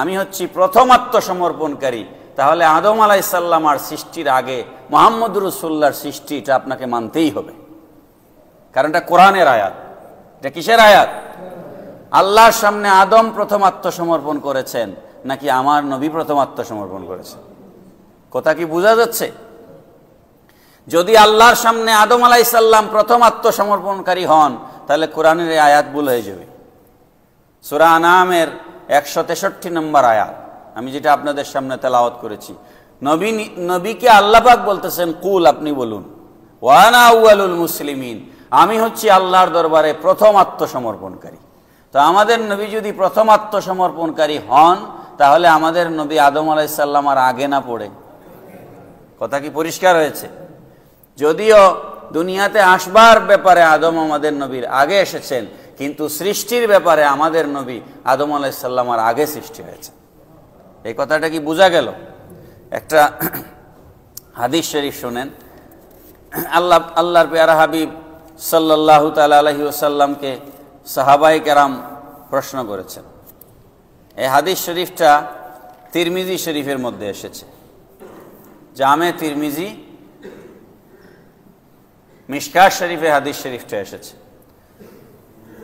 আমি হচ্ছি প্রথম আত্মসমর্পণকারী তাহলে আদম আলাইসাল্লাম আর সৃষ্টির আগে মোহাম্মদ রসুল্লার সৃষ্টি এটা আপনাকে মানতেই হবে কারণ এটা কোরআনের আয়াত এটা কিসের আয়াত আল্লাহর সামনে আদম প্রথম আত্মসমর্পণ করেছেন নাকি আমার নবী প্রথম আত্মসমর্পণ করেছে কথা কি বোঝা যাচ্ছে যদি আল্লাহর সামনে আদম আলাইসাল্লাম প্রথম আত্মসমর্পণকারী হন তাহলে কোরআনের এই আয়াত ভুল হয়ে যাবে সুরা আনামের একশো তেষট্টি নম্বর আয়াত আমি যেটা আপনাদের সামনে তেলাওয়াত করেছি নবী নবীকে আল্লাপাক বলতেছেন কুল আপনি বলুন ওয়ানা মুসলিম মুসলিমিন আমি হচ্ছি আল্লাহর দরবারে প্রথম আত্মসমর্পণকারী তো আমাদের নবী যদি প্রথম আত্মসমর্পণকারী হন তাহলে আমাদের নবী আদম আলাইসাল্লাম আর আগে না পড়ে কথা কি পরিষ্কার হয়েছে যদিও দুনিয়াতে আসবার ব্যাপারে আদম আমাদের নবীর আগে এসেছেন কিন্তু সৃষ্টির ব্যাপারে আমাদের নবী আদম আলাইসাল্লাম আর আগে সৃষ্টি হয়েছে এই কথাটা কি বোঝা গেল একটা হাদিস শরীফ শোনেন আল্লাহ আল্লাহর পেয়ারা হাবিব সাল্লাহ তালা আলহি ওসাল্লামকে সাহাবাই কেরাম প্রশ্ন করেছেন এই হাদিস শরীফটা তিরমিজি শরীফের মধ্যে এসেছে জামে তিরমিজি মিসকার শরীফে হাদিস শরীফটা এসেছে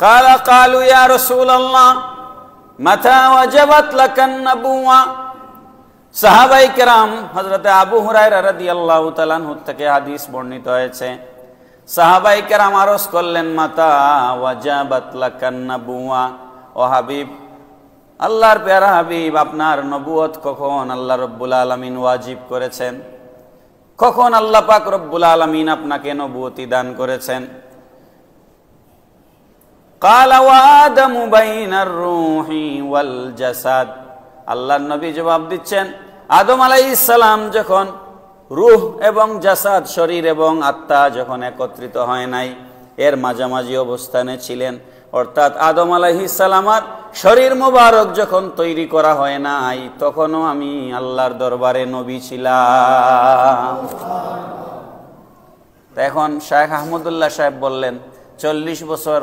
কালা قالوا يا رسول الله متى وجبت لك النبوة সাহাবাই কেরাম হজরতে আবু হুরায়রা রাদিয়াল্লাহু তাআলাহু থেকে হাদিস বর্ণিত হয়েছে সাহাবাই কেরাম আরজ করলেন মাতা ওয়াজাবাত লাকান নাবুয়া ও হাবিব আল্লাহর পেয়ারা হাবিব আপনার নবুয়ত কখন আল্লাহ রব্বুল আলমিন ওয়াজিব করেছেন কখন আল্লাহ পাক রব্বুল আলমিন আপনাকে নবুয়তি দান করেছেন আল্লাহ নবী জবাব দিচ্ছেন আদম আলাইসালাম যখন রুহ এবং জাসাদ শরীর এবং আত্মা যখন একত্রিত হয় নাই এর মাঝামাঝি অবস্থানে ছিলেন অর্থাৎ আদম সালামার শরীর মোবারক যখন তৈরি করা হয় নাই তখনও আমি আল্লাহর দরবারে নবী ছিলাম এখন শাহেখ আহমদুল্লাহ সাহেব বললেন চল্লিশ বছর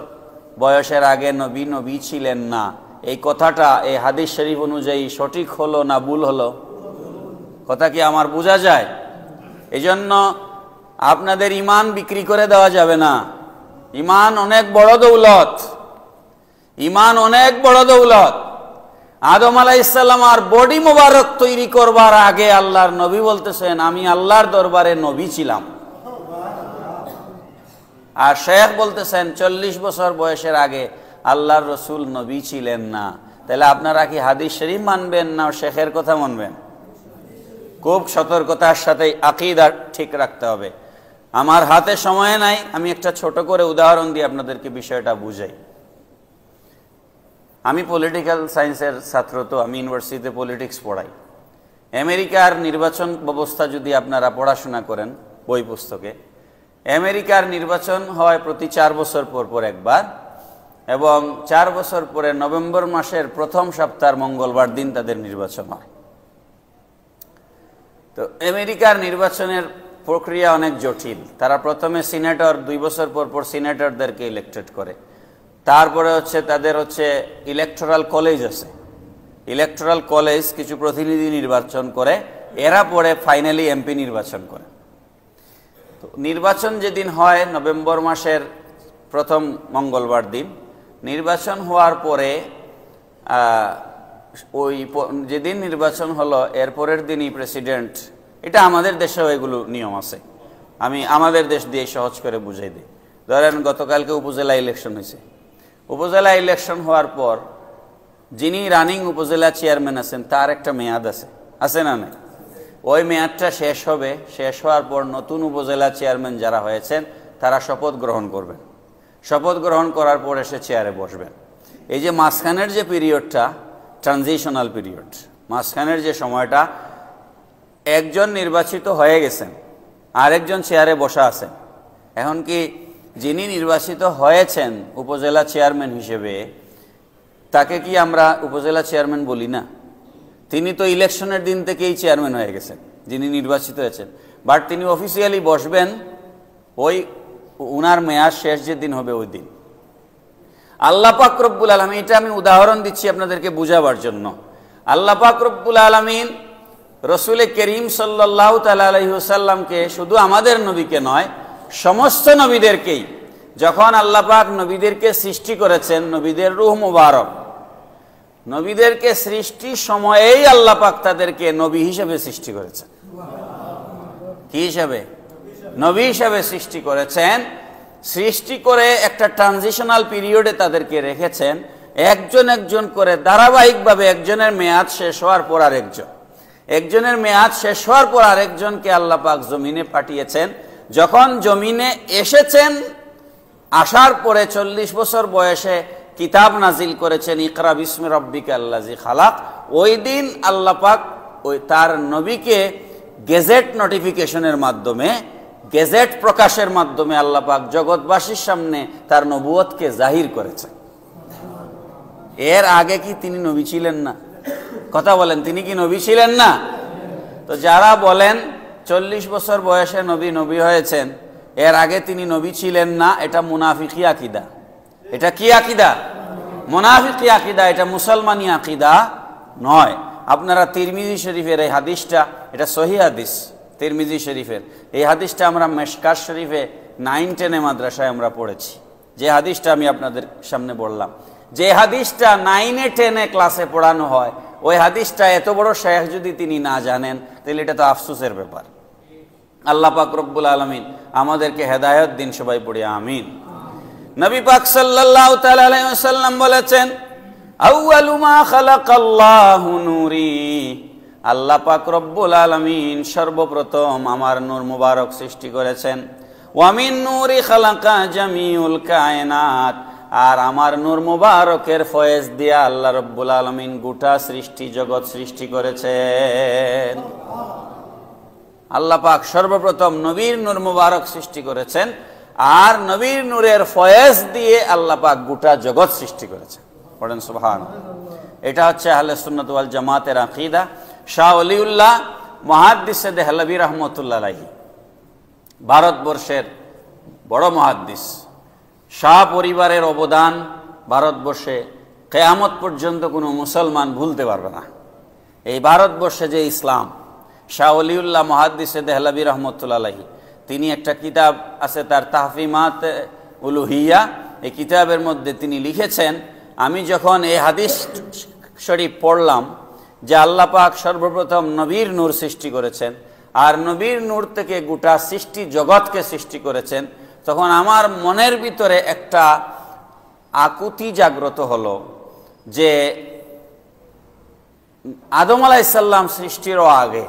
বয়সের আগে নবী নবী ছিলেন না এই কথাটা এই হাদিস শরীফ অনুযায়ী সঠিক হলো না ভুল হলো কথা কি আমার বোঝা যায় এজন্য আপনাদের ইমান বিক্রি করে দেওয়া যাবে না ইমান অনেক বড় দৌলত ইমান অনেক বড় দৌলত আদম আলাহ ইসলাম আর বডি মোবারক তৈরি করবার আগে আল্লাহর নবী বলতেছেন আমি আল্লাহর দরবারে নবী ছিলাম আর শেখ বলতেছেন চল্লিশ বছর বয়সের আগে আল্লাহর রসুল নবী ছিলেন না তাহলে আপনারা কি হাদিস শরীফ মানবেন না শেখের কথা মানবেন খুব সতর্কতার সাথে আকিদার ঠিক রাখতে হবে আমার হাতে সময় নাই আমি একটা ছোট করে উদাহরণ দিয়ে আপনাদেরকে বিষয়টা বুঝাই আমি পলিটিক্যাল সায়েন্সের ছাত্র তো আমি ইউনিভার্সিটিতে পলিটিক্স পড়াই আমেরিকার নির্বাচন ব্যবস্থা যদি আপনারা পড়াশোনা করেন বই পুস্তকে আমেরিকার নির্বাচন হয় প্রতি চার বছর পর পর একবার এবং চার বছর পরে নভেম্বর মাসের প্রথম সপ্তাহ মঙ্গলবার দিন তাদের নির্বাচন হয় তো আমেরিকার নির্বাচনের প্রক্রিয়া অনেক জটিল তারা প্রথমে সিনেটর দুই বছর পর পর সিনেটরদেরকে ইলেকটেড করে তারপরে হচ্ছে তাদের হচ্ছে ইলেকট্রাল কলেজ আছে ইলেকট্রাল কলেজ কিছু প্রতিনিধি নির্বাচন করে এরা পরে ফাইনালি এমপি নির্বাচন করে তো নির্বাচন যেদিন হয় নভেম্বর মাসের প্রথম মঙ্গলবার দিন নির্বাচন হওয়ার পরে ওই যেদিন নির্বাচন হলো এরপরের দিনই প্রেসিডেন্ট এটা আমাদের দেশেও এগুলো নিয়ম আছে আমি আমাদের দেশ দিয়ে সহজ করে বুঝাই দিই ধরেন গতকালকে উপজেলা ইলেকশন হয়েছে উপজেলা ইলেকশন হওয়ার পর যিনি রানিং উপজেলা চেয়ারম্যান আছেন তার একটা মেয়াদ আছে আছে না নেই ওই মেয়াদটা শেষ হবে শেষ হওয়ার পর নতুন উপজেলা চেয়ারম্যান যারা হয়েছেন তারা শপথ গ্রহণ করবেন শপথ গ্রহণ করার পর এসে চেয়ারে বসবেন এই যে মাঝখানের যে পিরিয়ডটা ট্রানজিশনাল পিরিয়ড মাঝখানের যে সময়টা একজন নির্বাচিত হয়ে গেছেন আরেকজন চেয়ারে বসা আছেন এখন কি যিনি নির্বাচিত হয়েছেন উপজেলা চেয়ারম্যান হিসেবে তাকে কি আমরা উপজেলা চেয়ারম্যান বলি না তিনি তো ইলেকশনের দিন থেকেই চেয়ারম্যান হয়ে গেছেন যিনি নির্বাচিত হয়েছেন বাট তিনি অফিসিয়ালি বসবেন ওই উনার মেয়াদ শেষ যে দিন হবে ওই দিন আল্লাহ রব্বুল আলমী এটা আমি উদাহরণ দিচ্ছি আপনাদেরকে বোঝাবার জন্য আল্লাহ রব্বুল আলমিন রসুলে করিম সাল্লাহ তালাহসাল্লামকে শুধু আমাদের নবীকে নয় সমস্ত নবীদেরকেই যখন আল্লাপাক নবীদেরকে সৃষ্টি করেছেন নবীদের রুহ মুবারক নবীদেরকে সৃষ্টি সময়েই আল্লাপাক তাদেরকে নবী হিসেবে সৃষ্টি করেছেন কি হিসাবে নবী হিসাবে সৃষ্টি করেছেন সৃষ্টি করে একটা ট্রানজিশনাল পিরিয়ডে তাদেরকে রেখেছেন একজন একজন করে ধারাবাহিকভাবে একজনের মেয়াদ শেষ হওয়ার পর আর একজন একজনের মেয়াদ শেষ হওয়ার পর আরেকজনকে আল্লাহ পাক জমিনে পাঠিয়েছেন যখন জমিনে এসেছেন আসার পরে চল্লিশ বছর বয়সে কিতাব নাজিল করেছেন ইকরা বিসমি রব্বিক আল্লাজি খালাক ওই দিন আল্লাহ পাক ওই তার নবীকে গেজেট নোটিফিকেশনের মাধ্যমে গেজেট প্রকাশের মাধ্যমে আল্লাহ পাক জগৎবাসীর সামনে তার নবুয়তকে জাহির করেছেন এর আগে কি তিনি নবী ছিলেন না কথা বলেন তিনি কি নবী ছিলেন না তো যারা বলেন চল্লিশ বছর বয়সে নবী নবী হয়েছেন এর আগে তিনি নবী ছিলেন না এটা মুনাফিকি আকিদা এটা কি আকিদা মোনাফিকি আকিদা এটা মুসলমানি আকিদা নয় আপনারা তিরমিজি শরীফের এই হাদিসটা এটা সহি হাদিস তিরমিজি শরীফের এই হাদিসটা আমরা মেশকার শরীফে নাইন টেনে মাদ্রাসায় আমরা পড়েছি যে হাদিসটা আমি আপনাদের সামনে বললাম যে হাদিসটা নাইনে টেনে ক্লাসে পড়ানো হয় ওই হাদিসটা এত বড় শেখ যদি তিনি না জানেন তাহলে এটা তো আফসুসের ব্যাপার আল্লাহ পাক রব্বুল আলমিন আমাদেরকে হেদায়ত দিন সবাই পড়ি আমিন নবী পাক সাল্লাহ তাল্লাম বলেছেন আল্লাহ পাক রব্বুল আলামিন সর্বপ্রথম আমার নূর মুবারক সৃষ্টি করেছেন ওয়ামিন নূরি খালাকা জামিউল কায়নাত আর আমার নূর মুবারকের ফয়েজ দিয়া আল্লাহ রব্বুল আলমিন গোটা সৃষ্টি জগৎ সৃষ্টি করেছেন আল্লাহ পাক সর্বপ্রথম নবীর নূর মুবারক সৃষ্টি করেছেন আর নবীর নূরের ফয়েজ দিয়ে আল্লাহ পাক গোটা জগৎ সৃষ্টি করেছেন পড়েন সুবহান এটা হচ্ছে আহলে সুন্নত ওয়াল জামাতের আকিদা শাহ অলিউল্লাহ মহাদ্দিসে দেহলবির রহমতুল্লাহ ভারতবর্ষের বড় মহাদ্দিস শাহ পরিবারের অবদান ভারতবর্ষে কেয়ামত পর্যন্ত কোনো মুসলমান ভুলতে পারবে না এই ভারতবর্ষে যে ইসলাম শাহ অলিউল্লাহ মহাদ্দিসে দেহলাবি রহমতুল্লাহি তিনি একটা কিতাব আছে তার তাহফিমাত উলুহিয়া এই কিতাবের মধ্যে তিনি লিখেছেন আমি যখন এই হাদিস শরীফ পড়লাম যে আল্লাহ পাক সর্বপ্রথম নবীর নূর সৃষ্টি করেছেন আর নবীর নূর থেকে গোটা সৃষ্টি জগৎকে সৃষ্টি করেছেন তখন আমার মনের ভিতরে একটা আকুতি জাগ্রত হলো যে আদম আলাইসাল্লাম সৃষ্টিরও আগে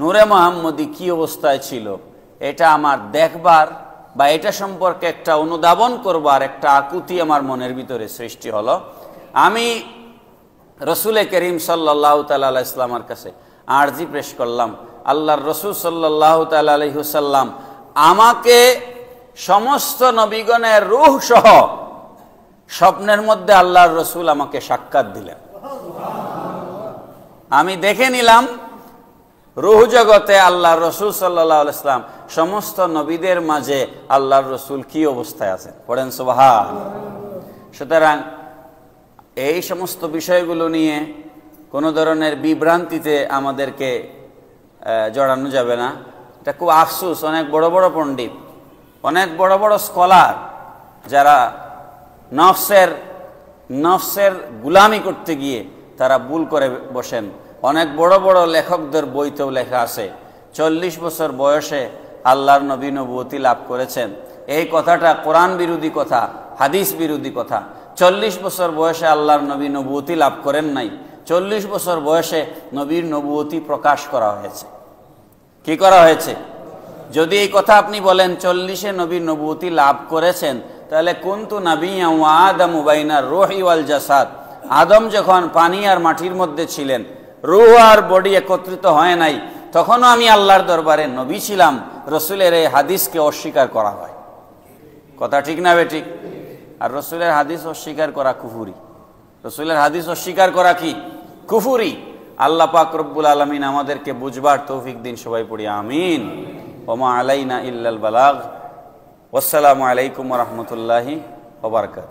নূরে মোহাম্মদি কি অবস্থায় ছিল এটা আমার দেখবার বা এটা সম্পর্কে একটা অনুধাবন করবার একটা আকুতি আমার মনের ভিতরে সৃষ্টি হলো আমি রসুলে করিম সাল্লাহ তাল্লাহ ইসলামার কাছে আর্জি পেশ করলাম আল্লাহর রসুল সাল্লাহ তাল্লাহ সাল্লাম আমাকে সমস্ত নবীগণের রুহ সহ স্বপ্নের মধ্যে আল্লাহর রসুল আমাকে সাক্ষাৎ দিলেন আমি দেখে নিলাম রুহ জগতে আল্লাহ রসুল সাল্লাহ ইসলাম সমস্ত নবীদের মাঝে আল্লাহর রসুল কি অবস্থায় আছে পড়েন সোহা সুতরাং এই সমস্ত বিষয়গুলো নিয়ে কোনো ধরনের বিভ্রান্তিতে আমাদেরকে জড়ানো যাবে না এটা খুব আফসুস অনেক বড় বড় পণ্ডিত অনেক বড় বড় স্কলার যারা নফসের নফসের গুলামি করতে গিয়ে তারা ভুল করে বসেন অনেক বড় বড় লেখকদের বইতেও লেখা আছে চল্লিশ বছর বয়সে আল্লাহর নবী নবতী লাভ করেছেন এই কথাটা কোরআন বিরোধী কথা হাদিস বিরোধী কথা চল্লিশ বছর বয়সে আল্লাহর নবী নবতী লাভ করেন নাই চল্লিশ বছর বয়সে নবীর নবতী প্রকাশ করা হয়েছে কি করা হয়েছে যদি এই কথা আপনি বলেন চল্লিশে নবী নবুতি লাভ করেছেন তাহলে কুন্তু নাবিয়া আদম উবাইনা রোহি ওয়াল জাসাদ আদম যখন পানি আর মাটির মধ্যে ছিলেন রুহ আর বডি একত্রিত হয় নাই তখনও আমি আল্লাহর দরবারে নবী ছিলাম রসুলের এই হাদিসকে অস্বীকার করা হয় কথা ঠিক না বেঠিক আর রসুলের হাদিস অস্বীকার করা কুফুরি রসুলের হাদিস অস্বীকার করা কি কুফুরি আল্লাহ পাক রব্বুল আলমিন আমাদেরকে বুঝবার তৌফিক দিন সবাই পড়ি আমিন ওমা আলাইনা ইল্লাল বালাগ আসসালামু আলাইকুম রহমতুল্লাহি ওবরকাত